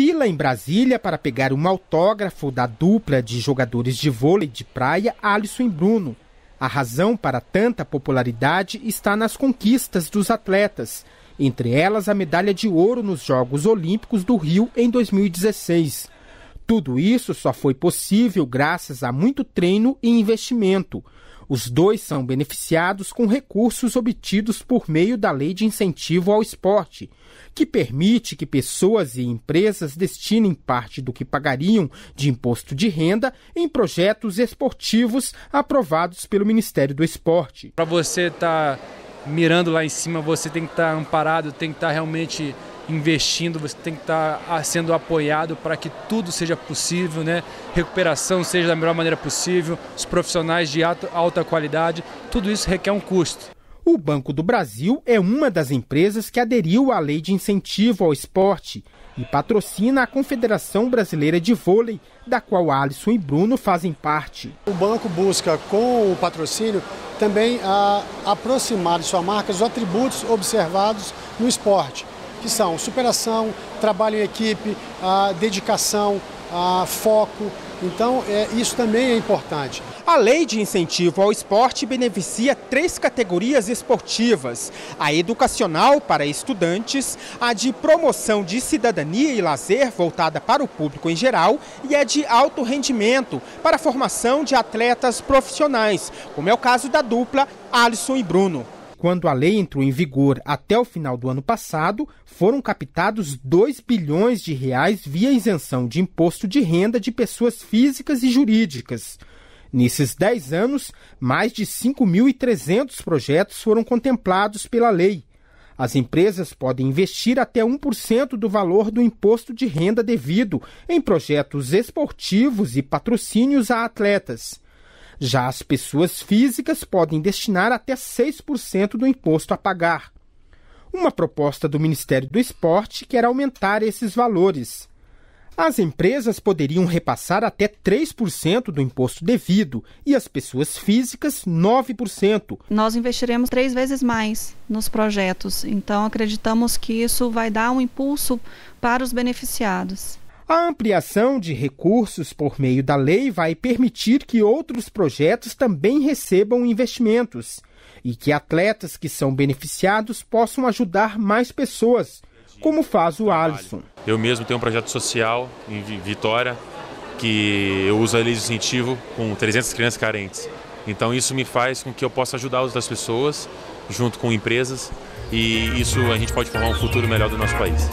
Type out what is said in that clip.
fila em Brasília para pegar um autógrafo da dupla de jogadores de vôlei de praia Alisson e Bruno. A razão para tanta popularidade está nas conquistas dos atletas, entre elas a medalha de ouro nos Jogos Olímpicos do Rio em 2016. Tudo isso só foi possível graças a muito treino e investimento. Os dois são beneficiados com recursos obtidos por meio da Lei de Incentivo ao Esporte, que permite que pessoas e empresas destinem parte do que pagariam de imposto de renda em projetos esportivos aprovados pelo Ministério do Esporte. Para você estar tá mirando lá em cima, você tem que estar tá amparado, tem que estar tá realmente investindo, você tem que estar ah, sendo apoiado para que tudo seja possível, né? recuperação seja da melhor maneira possível, os profissionais de alta qualidade, tudo isso requer um custo. O Banco do Brasil é uma das empresas que aderiu à lei de incentivo ao esporte e patrocina a Confederação Brasileira de Vôlei, da qual Alisson e Bruno fazem parte. O banco busca, com o patrocínio, também ah, aproximar de sua marca os atributos observados no esporte que são superação, trabalho em equipe, a dedicação, a foco. Então, é, isso também é importante. A lei de incentivo ao esporte beneficia três categorias esportivas: a educacional para estudantes, a de promoção de cidadania e lazer voltada para o público em geral e a de alto rendimento para a formação de atletas profissionais, como é o caso da dupla Alisson e Bruno quando a lei entrou em vigor até o final do ano passado, foram captados 2 bilhões de reais via isenção de imposto de renda de pessoas físicas e jurídicas. Nesses 10 anos, mais de 5.300 projetos foram contemplados pela lei. As empresas podem investir até 1% do valor do imposto de renda devido em projetos esportivos e patrocínios a atletas. Já as pessoas físicas podem destinar até 6% do imposto a pagar. Uma proposta do Ministério do Esporte quer aumentar esses valores. As empresas poderiam repassar até 3% do imposto devido e as pessoas físicas 9%. Nós investiremos três vezes mais nos projetos, então acreditamos que isso vai dar um impulso para os beneficiados. A ampliação de recursos por meio da lei vai permitir que outros projetos também recebam investimentos e que atletas que são beneficiados possam ajudar mais pessoas, como faz o Alisson. Eu mesmo tenho um projeto social em Vitória que eu uso a lei de incentivo com 300 crianças carentes. Então isso me faz com que eu possa ajudar outras pessoas junto com empresas e isso a gente pode formar um futuro melhor do nosso país.